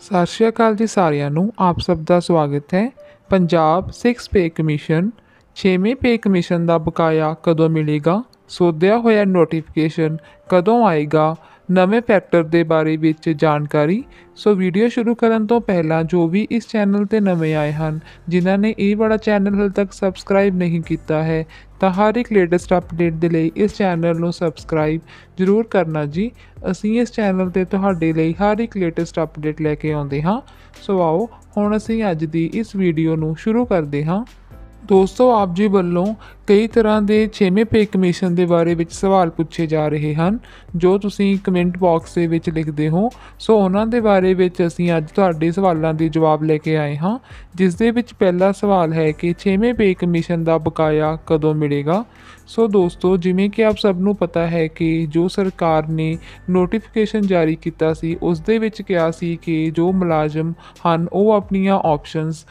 ਸਤਿ ਸ਼੍ਰੀ ਅਕਾਲ ਜੀ ਸਾਰਿਆਂ ਨੂੰ ਆਪ ਸਭ ਦਾ ਸਵਾਗਤ ਹੈ ਪੰਜਾਬ 6 ਪੇ ਕਮਿਸ਼ਨ 6ਵੇਂ ਪੇ ਕਮਿਸ਼ਨ ਦਾ ਬਕਾਇਆ ਕਦੋਂ ਮਿਲੇਗਾ ਸੋਧਿਆ ਹੋਇਆ ਨੋਟੀਫਿਕੇਸ਼ਨ ਕਦੋਂ ਆਏਗਾ ਨਵੇਂ ਫੈਕਟਰ ਦੇ ਬਾਰੇ ਵਿੱਚ ਜਾਣਕਾਰੀ ਸੋ ਵੀਡੀਓ ਸ਼ੁਰੂ ਕਰਨ ਤੋਂ ਪਹਿਲਾਂ ਜੋ ਵੀ ਇਸ ਚੈਨਲ ਤੇ ਨਵੇਂ ਆਏ ਹਨ ਜਿਨ੍ਹਾਂ ਨੇ ਇਹ ਬੜਾ ਚੈਨਲ ਹਲ ਤੱਕ ਸਬਸਕ੍ਰਾਈਬ ਨਹੀਂ ਕੀਤਾ ਹੈ ਤਾਂ ਹਰ ਇੱਕ ਲੇਟੈਸਟ ਅਪਡੇਟ ਦੇ ਲਈ ਇਸ ਚੈਨਲ ਨੂੰ ਸਬਸਕ੍ਰਾਈਬ ਜ਼ਰੂਰ ਕਰਨਾ ਜੀ ਅਸੀਂ ਇਸ ਚੈਨਲ ਤੇ ਤੁਹਾਡੇ ਲਈ ਹਰ ਇੱਕ ਲੇਟੈਸਟ ਅਪਡੇਟ ਲੈ ਕੇ ਆਉਂਦੇ ਹਾਂ ਸੋ ਆਓ ਹੁਣ ਅਸੀਂ ਅੱਜ ਦੀ ਇਸ ਵੀਡੀਓ ਨੂੰ ਸ਼ੁਰੂ ਕਰਦੇ ਹਾਂ ਦੋਸਤੋ ਆਪ ਜੀ ਵੱਲੋਂ ਕਈ ਤਰ੍ਹਾਂ ਦੇ 6ਵੇਂ ਪੇ ਕਮਿਸ਼ਨ ਦੇ ਬਾਰੇ ਵਿੱਚ ਸਵਾਲ ਪੁੱਛੇ ਜਾ ਰਹੇ ਹਨ ਜੋ ਤੁਸੀਂ ਕਮੈਂਟ ਬਾਕਸ ਦੇ ਵਿੱਚ ਲਿਖਦੇ ਹੋ ਸੋ ਉਹਨਾਂ ਦੇ ਬਾਰੇ ਵਿੱਚ ਅਸੀਂ ਅੱਜ ਤੁਹਾਡੇ ਸਵਾਲਾਂ ਦੇ ਜਵਾਬ ਲੈ ਕੇ ਆਏ ਹਾਂ ਜਿਸ ਦੇ ਵਿੱਚ ਪਹਿਲਾ ਸਵਾਲ ਹੈ ਕਿ 6ਵੇਂ ਪੇ ਕਮਿਸ਼ਨ ਦਾ ਬਕਾਇਆ ਕਦੋਂ ਮਿਲੇਗਾ ਸੋ ਦੋਸਤੋ ਜਿਵੇਂ ਕਿ ਆਪ ਸਭ ਨੂੰ ਪਤਾ ਹੈ ਕਿ ਜੋ ਸਰਕਾਰ ਨੇ ਨੋਟੀਫਿਕੇਸ਼ਨ ਜਾਰੀ ਕੀਤਾ ਸੀ ਉਸ ਦੇ ਵਿੱਚ ਕਿਹਾ ਸੀ ਕਿ ਜੋ ਮੁਲਾਜ਼ਮ ਹਨ ਉਹ ਆਪਣੀਆਂ ਆਪਸ਼ਨਸ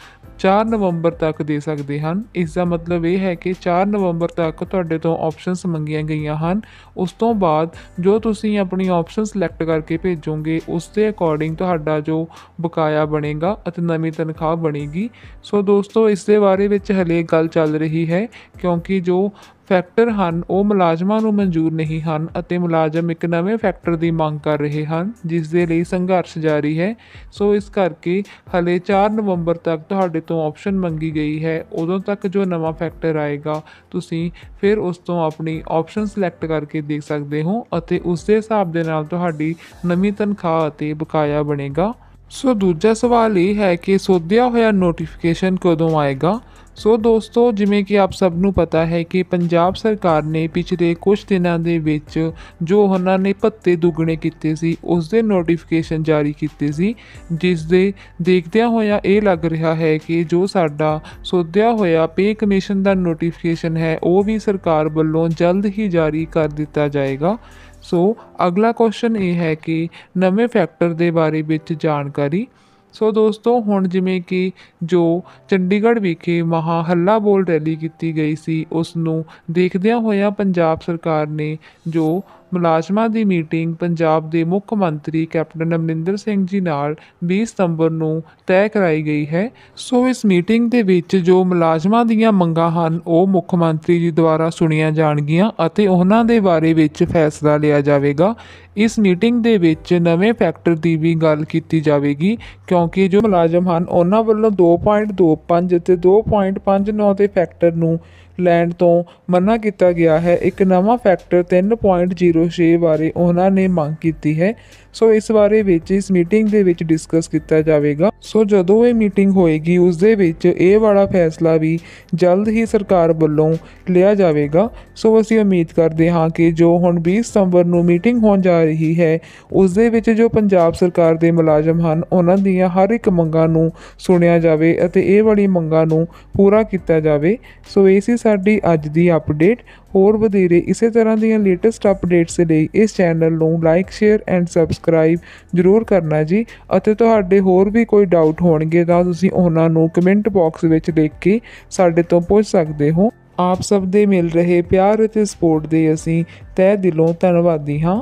4 ਨਵੰਬਰ ਤੱਕ ਦੇ ਸਕਦੇ ਹਨ ਇਸ ਦਾ ਮਤਲਬ ਇਹ ਹੈ ਕਿ 4 ਨਵੰਬਰ ਤੱਕ ਤੁਹਾਡੇ ਤੋਂ ਆਪਸ਼ਨਸ ਮੰਗੀਆਂ ਗਈਆਂ ਹਨ ਉਸ ਤੋਂ ਬਾਅਦ ਜੋ ਤੁਸੀਂ ਆਪਣੀ ਆਪਸ਼ਨ ਸਿਲੈਕਟ ਕਰਕੇ ਭੇਜੋਗੇ ਉਸ ਦੇ ਅਕੋਰਡਿੰਗ ਤੁਹਾਡਾ ਜੋ ਬਕਾਇਆ ਬਣੇਗਾ ਅਤੇ ਨਵੀਂ ਤਨਖਾਹ ਬਣੇਗੀ ਸੋ ਦੋਸਤੋ ਇਸ ਦੇ ਬਾਰੇ ਵਿੱਚ ਹਲੇ ਗੱਲ ਚੱਲ ਰਹੀ ਹੈ ਕਿਉਂਕਿ ਜੋ ਫੈਕਟਰ ਹਨ ਉਹ ਮੁਲਾਜ਼ਮਾਂ ਨੂੰ ਮਨਜ਼ੂਰ ਨਹੀਂ ਹਨ ਅਤੇ ਮੁਲਾਜ਼ਮ ਇੱਕ ਨਵੇਂ ਫੈਕਟਰ ਦੀ ਮੰਗ ਕਰ ਰਹੇ ਹਨ ਜਿਸ ਦੇ ਲਈ ਸੰਘਰਸ਼ ਜਾਰੀ ਹੈ ਸੋ ਇਸ ਕਰਕੇ ਹਲੇ 4 ਨਵੰਬਰ ਤੱਕ ਤੁਹਾਡੇ ਤੋਂ ਆਪਸ਼ਨ ਮੰਗੀ ਗਈ ਹੈ ਉਦੋਂ ਤੱਕ ਜੋ ਨਵਾਂ ਫੈਕਟਰ ਆਏਗਾ ਤੁਸੀਂ ਫਿਰ ਉਸ ਤੋਂ ਆਪਣੀ ਆਪਸ਼ਨ ਸਿਲੈਕਟ ਕਰਕੇ ਦੇਖ ਸਕਦੇ ਹੋ ਅਤੇ ਉਸ ਦੇ ਹਿਸਾਬ ਦੇ ਨਾਲ ਤੁਹਾਡੀ ਨਵੀਂ ਤਨਖਾਹ ਅਤੇ ਬਕਾਇਆ ਬਣੇਗਾ ਸੋ ਦੂਜਾ ਸਵਾਲ ਇਹ ਹੈ ਕਿ ਸੋਧਿਆ ਹੋਇਆ ਨੋਟੀਫਿਕੇਸ਼ਨ ਕਦੋਂ ਆਏਗਾ ਸੋ ਦੋਸਤੋ ਜਿਵੇਂ ਕਿ ਆਪ ਸਭ ਨੂੰ ਪਤਾ ਹੈ ਕਿ ਪੰਜਾਬ ਸਰਕਾਰ ਨੇ ਪਿਛਲੇ ਕੁਝ ਦਿਨਾਂ ਦੇ ਵਿੱਚ ਜੋ ਉਹਨਾਂ ਨੇ ਭੱਤੇ ਦੁੱਗਣੇ ਕੀਤੇ ਸੀ ਉਸ ਦੇ ਨੋਟੀਫਿਕੇਸ਼ਨ ਜਾਰੀ ਕੀਤੇ ਸੀ ਜਿਸ ਦੇ ਦੇਖਦਿਆਂ ਹੋਇਆਂ ਇਹ ਲੱਗ ਰਿਹਾ ਹੈ ਕਿ ਜੋ ਸਾਡਾ ਸੋਧਿਆ ਹੋਇਆ ਪੇ ਕਮਿਸ਼ਨ ਦਾ ਨੋਟੀਫਿਕੇਸ਼ਨ ਹੈ ਉਹ ਵੀ ਸਰਕਾਰ ਵੱਲੋਂ ਜਲਦ ਹੀ ਜਾਰੀ ਕਰ ਦਿੱਤਾ ਜਾਏਗਾ ਸੋ ਅਗਲਾ ਕੁਐਸਚਨ ਇਹ ਹੈ ਕਿ ਨਵੇਂ ਫੈਕਟਰ ਦੇ ਬਾਰੇ ਵਿੱਚ ਜਾਣਕਾਰੀ ਸੋ ਦੋਸਤੋ ਹੁਣ ਜਿਵੇਂ ਕਿ ਜੋ ਚੰਡੀਗੜ੍ਹ ਵਿਖੇ ਮਹਾ ਹੱਲਾ ਬੋਲ ਰੈਲੀ ਕੀਤੀ ਗਈ ਸੀ ਉਸ ਨੂੰ ਦੇਖਦਿਆਂ ਹੋਇਆਂ ਪੰਜਾਬ ਸਰਕਾਰ ਨੇ ਜੋ ਮੁਲਾਜ਼ਮਾਂ ਦੀ ਮੀਟਿੰਗ ਪੰਜਾਬ ਦੇ ਮੁੱਖ ਮੰਤਰੀ ਕੈਪਟਨ ਅਮਰਿੰਦਰ ਸਿੰਘ ਜੀ ਨਾਲ 20 ਸਤੰਬਰ ਨੂੰ ਤੈਅ ਕਰਾਈ ਗਈ ਹੈ ਸੋ ਇਸ ਮੀਟਿੰਗ ਦੇ ਵਿੱਚ ਜੋ ਮੁਲਾਜ਼ਮਾਂ ਦੀਆਂ ਮੰਗਾਂ ਹਨ ਉਹ ਮੁੱਖ ਮੰਤਰੀ ਜੀ ਦੁਆਰਾ ਸੁਣੀਆਂ ਜਾਣਗੀਆਂ ਅਤੇ ਉਹਨਾਂ ਦੇ ਬਾਰੇ ਵਿੱਚ ਫੈਸਲਾ ਲਿਆ ਜਾਵੇਗਾ ਇਸ ਮੀਟਿੰਗ ਦੇ ਵਿੱਚ ਨਵੇਂ ਫੈਕਟਰ ਦੀ ਵੀ ਗੱਲ ਕੀਤੀ ਜਾਵੇਗੀ ਕਿਉਂਕਿ ਜੋ ਮੁਲਾਜ਼ਮ ਹਨ ਉਹਨਾਂ ਵੱਲੋਂ 2.25 ਅਤੇ 2.59 ਦੇ ਫੈਕਟਰ ਨੂੰ ਲੈਣ ਤੋਂ ਮਨਾ ਕੀਤਾ ਗਿਆ ਹੈ ਇੱਕ ਨਵਾਂ ਫੈਕਟਰ 3.06 ਬਾਰੇ ਉਹਨਾਂ ਨੇ ਮੰਗ ਕੀਤੀ ਹੈ ਸੋ ਇਸ ਬਾਰੇ ਵਿੱਚ ਇਸ ਮੀਟਿੰਗ ਦੇ ਵਿੱਚ ਡਿਸਕਸ ਕੀਤਾ ਜਾਵੇਗਾ ਸੋ ਜਦੋਂ ਇਹ ਮੀਟਿੰਗ ਹੋਏਗੀ ਉਸ ਦੇ ਵਿੱਚ ਇਹ ਵਾਲਾ ਫੈਸਲਾ ਵੀ ਜਲਦ ਹੀ ਸਰਕਾਰ ਵੱਲੋਂ ਲਿਆ ਜਾਵੇਗਾ ਸੋ ਅਸੀਂ ਉਮੀਦ ਕਰਦੇ ਹਾਂ ਕਿ ਜੋ ਹੁਣ 20 ਸਤੰਬਰ ਨੂੰ ਮੀਟਿੰਗ ਹੋਣ ਜਾ ਰਹੀ ਹੈ ਉਸ ਦੇ ਵਿੱਚ ਜੋ ਪੰਜਾਬ ਸਰਕਾਰ ਦੇ ਮੁਲਾਜ਼ਮ ਹਨ ਉਹਨਾਂ ਦੀਆਂ ਹਰ ਇੱਕ ਮੰਗਾਂ ਨੂੰ ਸੁਣਿਆ ਜਾਵੇ ਅਤੇ ਇਹ ਵਾਲੀ ਮੰਗਾਂ ਨੂੰ ਪੂਰਾ ਕੀਤਾ ਜਾਵੇ ਸੋ ਇਸੇ ਸਾਡੀ ਅੱਜ ਦੀ ਅਪਡੇਟ ਹੋਰ ਵਧੇਰੇ ਇਸੇ ਤਰ੍ਹਾਂ ਦੀਆਂ ਲੇਟੈਸਟ ਅਪਡੇਟਸ ਲਈ ਇਸ ਚੈਨਲ ਨੂੰ ਲਾਈਕ ਸ਼ੇਅਰ ਐਂਡ ਸਬਸਕ੍ਰਾਈਬ ਜ਼ਰੂਰ ਕਰਨਾ ਜੀ ਅਤੇ ਤੁਹਾਡੇ ਹੋਰ ਵੀ ਕੋਈ ਡਾਊਟ ਹੋਣਗੇ ਤਾਂ ਤੁਸੀਂ ਉਹਨਾਂ ਨੂੰ ਕਮੈਂਟ ਬਾਕਸ ਵਿੱਚ ਲਿਖ ਕੇ ਸਾਡੇ ਤੋਂ ਪੁੱਛ ਸਕਦੇ ਹੋ ਆਪ ਸਭ ਦੇ ਮਿਲ ਰਹੇ ਪਿਆਰ ਅਤੇ ਸਪੋਰਟ ਦੇ ਅਸੀਂ ਤਹਿ ਦਿਲੋਂ ਧੰਨਵਾਦੀ ਹਾਂ